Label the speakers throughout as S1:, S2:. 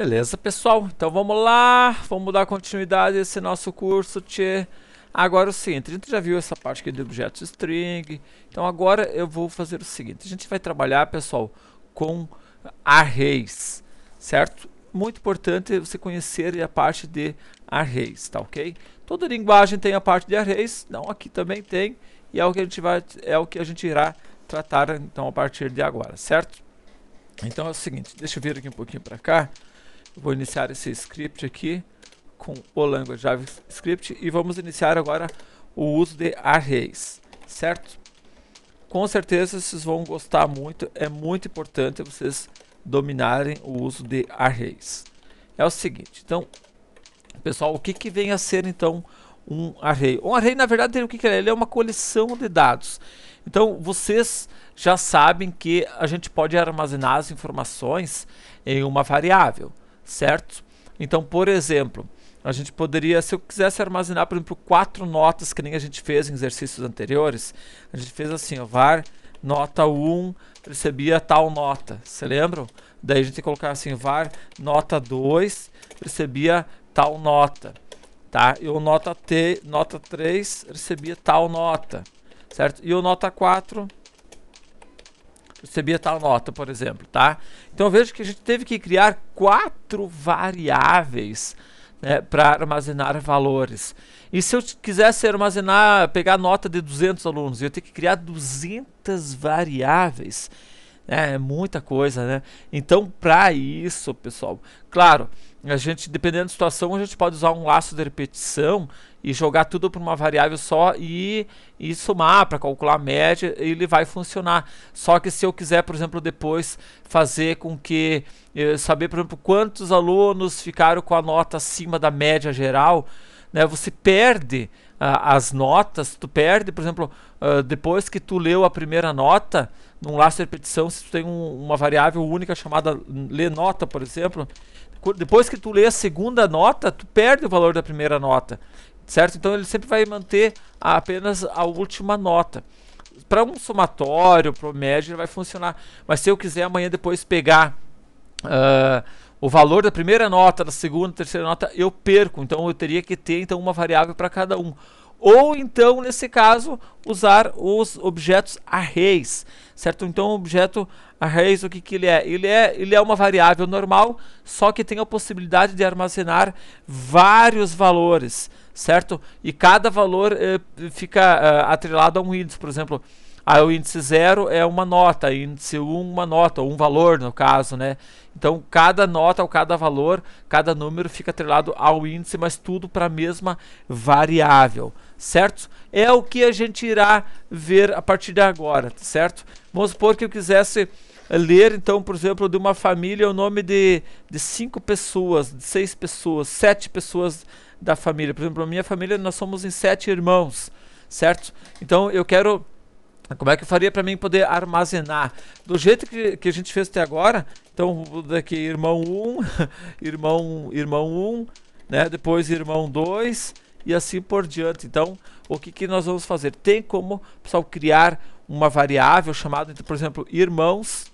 S1: Beleza, pessoal? Então vamos lá, vamos dar continuidade a esse nosso curso, tchê. Agora o seguinte, a gente já viu essa parte aqui de objetos string, então agora eu vou fazer o seguinte, a gente vai trabalhar, pessoal, com arrays, certo? Muito importante você conhecer a parte de arrays, tá ok? Toda linguagem tem a parte de arrays, não, aqui também tem, e é o que a gente, vai, é o que a gente irá tratar, então, a partir de agora, certo? Então é o seguinte, deixa eu vir aqui um pouquinho para cá, Vou iniciar esse script aqui com o language JavaScript e vamos iniciar agora o uso de arrays, certo? Com certeza vocês vão gostar muito, é muito importante vocês dominarem o uso de arrays. É o seguinte, então, pessoal, o que, que vem a ser então um array? Um array, na verdade, o que, que é? Ele é uma coleção de dados. Então, vocês já sabem que a gente pode armazenar as informações em uma variável certo? Então, por exemplo, a gente poderia, se eu quisesse armazenar, por exemplo, quatro notas, que nem a gente fez em exercícios anteriores, a gente fez assim, ó, var nota 1 recebia tal nota, se lembram? Daí a gente colocar assim, var nota 2 recebia tal nota, tá? E o nota, T, nota 3 recebia tal nota, certo? E o nota 4 recebia tal nota, por exemplo, tá? Então veja que a gente teve que criar quatro variáveis né, para armazenar valores. E se eu quisesse armazenar, pegar nota de 200 alunos, eu ia ter que criar 200 variáveis. Né? É muita coisa, né? Então, para isso, pessoal, claro, a gente, dependendo da situação, a gente pode usar um laço de repetição e jogar tudo para uma variável só e, e somar para calcular a média, ele vai funcionar. Só que se eu quiser, por exemplo, depois fazer com que eu eh, saber, por exemplo, quantos alunos ficaram com a nota acima da média geral, né, você perde ah, as notas, tu perde, por exemplo, ah, depois que tu leu a primeira nota, num laço de repetição, se tu tem um, uma variável única chamada lê nota, por exemplo, depois que tu lê a segunda nota, tu perde o valor da primeira nota certo? Então ele sempre vai manter apenas a última nota. Para um somatório, para o médio, ele vai funcionar. Mas se eu quiser amanhã depois pegar uh, o valor da primeira nota, da segunda, terceira nota, eu perco. Então eu teria que ter então uma variável para cada um. Ou então, nesse caso, usar os objetos arrays, certo? Então, o objeto arrays, o que, que ele é? Ele é? Ele é uma variável normal, só que tem a possibilidade de armazenar vários valores, certo? E cada valor eh, fica uh, atrelado a um índice, por exemplo, Aí ah, o índice 0 é uma nota, índice 1 um, uma nota, ou um valor no caso, né? Então cada nota, ou cada valor, cada número fica atrelado ao índice, mas tudo para a mesma variável certo? É o que a gente irá ver a partir de agora, certo? Vamos supor que eu quisesse ler, então, por exemplo, de uma família o nome de, de cinco pessoas, de seis pessoas, sete pessoas da família. Por exemplo, a minha família, nós somos em sete irmãos, certo? Então, eu quero... Como é que eu faria para mim poder armazenar? Do jeito que, que a gente fez até agora, então, daqui, irmão 1, um, irmão, irmão um, né? depois irmão 2 e assim por diante. Então, o que, que nós vamos fazer? Tem como, pessoal, criar uma variável chamada, por exemplo, irmãos,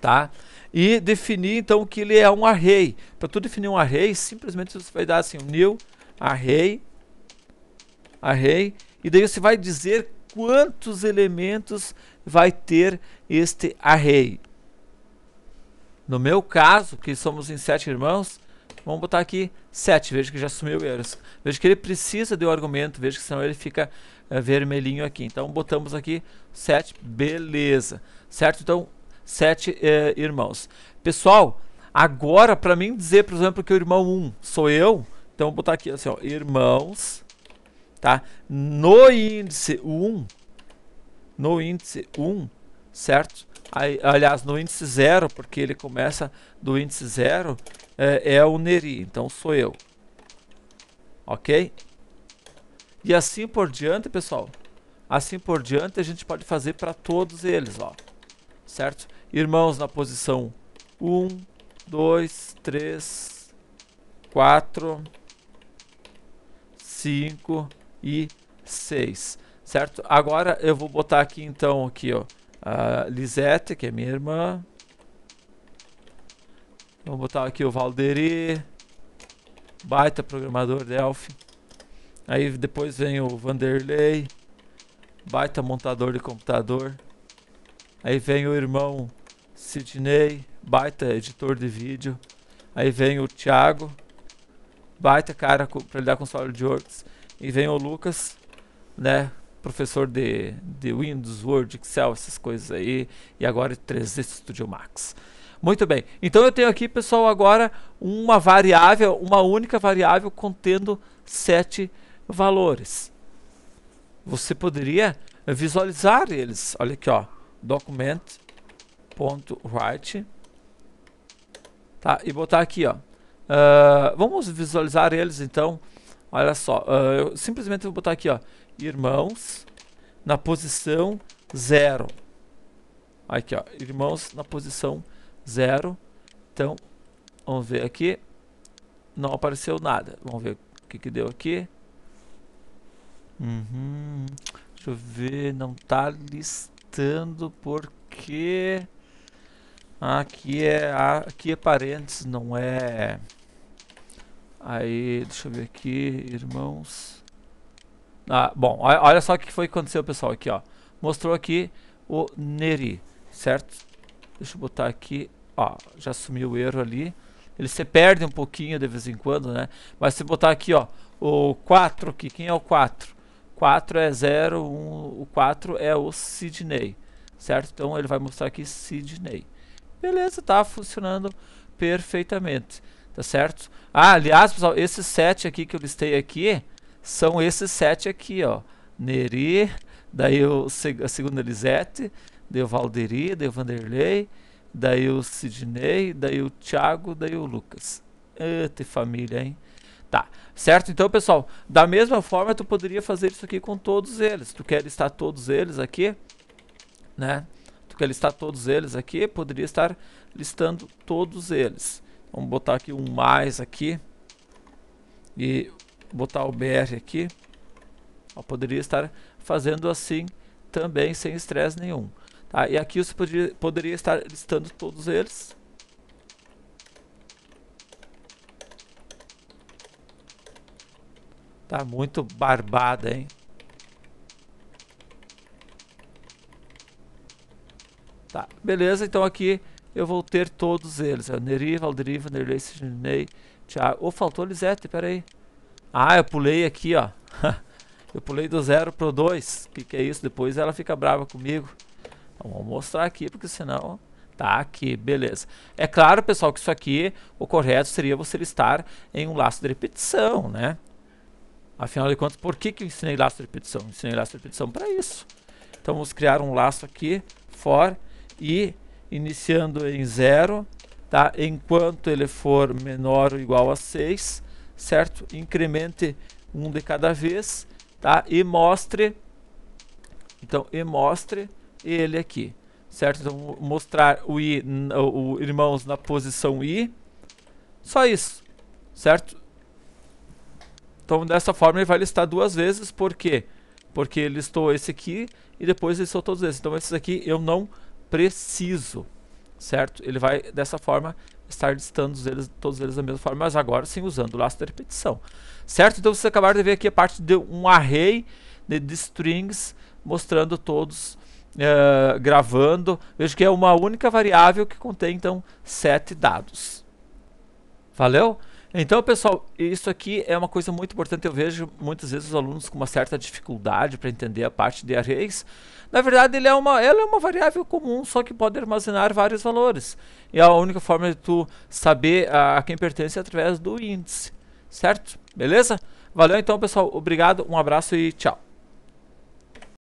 S1: tá? E definir, então, que ele é um array. Para tu definir um array, simplesmente você vai dar assim, new array, array, e daí você vai dizer quantos elementos vai ter este array. No meu caso, que somos em sete irmãos, Vamos botar aqui 7. Veja que já sumiu erros. Veja que ele precisa de um argumento. Veja que senão ele fica é, vermelhinho aqui. Então botamos aqui 7. Beleza. Certo? Então 7 é, eh, irmãos. Pessoal, agora para mim dizer, por exemplo, que o irmão 1 sou eu. Então vou botar aqui assim, ó, irmãos. Tá? No índice 1. No índice 1. Certo? aliás, no índice zero, porque ele começa do índice zero, é, é o Neri, então sou eu. Ok? E assim por diante, pessoal. Assim por diante, a gente pode fazer para todos eles, ó. Certo? Irmãos na posição 1, 2, 3, 4, 5 e 6, certo? Agora eu vou botar aqui então aqui, ó, a Lisete, que é minha irmã. Vamos botar aqui o Valderi, baita programador Delphi. Aí depois vem o Vanderlei, baita montador de computador. Aí vem o irmão Sidney, baita editor de vídeo. Aí vem o Thiago, baita cara para lidar com o sólido de outros. E vem o Lucas, né, professor de, de Windows, Word, Excel, essas coisas aí, e agora 3D é Studio Max. Muito bem, então eu tenho aqui, pessoal, agora uma variável, uma única variável contendo sete valores. Você poderia visualizar eles. Olha aqui, ó, document.write, tá? E botar aqui, ó. Uh, vamos visualizar eles, então. Olha só, uh, eu simplesmente vou botar aqui, ó, irmãos na posição 0. Aqui, ó, irmãos na posição 0. Então, vamos ver aqui. Não apareceu nada. Vamos ver o que, que deu aqui. Uhum. Deixa eu ver, não tá listando porque aqui é aqui é parentes, não é. Aí, deixa eu ver aqui, irmãos. Ah, bom, olha só o que foi que aconteceu, pessoal, aqui, ó. Mostrou aqui o Neri, certo? Deixa eu botar aqui, ó, já sumiu o erro ali. Ele se perde um pouquinho de vez em quando, né? Mas se botar aqui, ó, o 4 aqui, quem é o 4? 4 é 0, 1, um, o 4 é o Sidney, certo? Então ele vai mostrar aqui Sidney. Beleza, tá funcionando perfeitamente, tá certo? Ah, aliás, pessoal, esse 7 aqui que eu listei aqui são esses sete aqui, ó. Neri, daí o, a segunda Elisete, daí o Valderi, daí o Vanderlei, daí o Sidney, daí o Thiago, daí o Lucas. Eita família, hein? Tá, certo? Então, pessoal, da mesma forma tu poderia fazer isso aqui com todos eles. Tu quer listar todos eles aqui, né? Tu quer listar todos eles aqui, poderia estar listando todos eles. Vamos botar aqui um mais aqui. E botar o BR aqui. Eu poderia estar fazendo assim também sem estresse nenhum. Tá? E aqui você poderia, poderia estar listando todos eles. Tá muito barbada, hein? Tá, beleza. Então aqui eu vou ter todos eles. Neri, Valderiva, Nerlei, Sidney, Thiago. Ô, oh, faltou Lisete, peraí. Ah, eu pulei aqui, ó. eu pulei do 0 pro 2. O que, que é isso? Depois ela fica brava comigo. Então, vou mostrar aqui, porque senão Tá aqui, beleza. É claro, pessoal, que isso aqui, o correto seria você listar em um laço de repetição, né? Afinal de contas, por que, que eu ensinei laço de repetição? Eu ensinei laço de repetição para isso. Então, vamos criar um laço aqui, for, e iniciando em zero, tá? Enquanto ele for menor ou igual a 6, certo? Incremente um de cada vez, tá? E mostre, então, e mostre ele aqui, certo? Então, mostrar o i, o, irmãos na posição i, só isso, certo? Então, dessa forma, ele vai listar duas vezes, por quê? Porque ele listou esse aqui e depois listou todos esses. Então, esses aqui eu não preciso, certo? Ele vai, dessa forma, estar listando eles, todos eles da mesma forma, mas agora sim usando o laço da repetição. Certo? Então vocês acabaram de ver aqui a parte de um array de, de strings mostrando todos uh, gravando. Veja que é uma única variável que contém então sete dados. Valeu? Então, pessoal, isso aqui é uma coisa muito importante. Eu vejo muitas vezes os alunos com uma certa dificuldade para entender a parte de arrays. Na verdade, ele é uma, ela é uma variável comum, só que pode armazenar vários valores. E a única forma de tu saber a, a quem pertence é através do índice, certo? Beleza? Valeu então, pessoal. Obrigado, um abraço e tchau.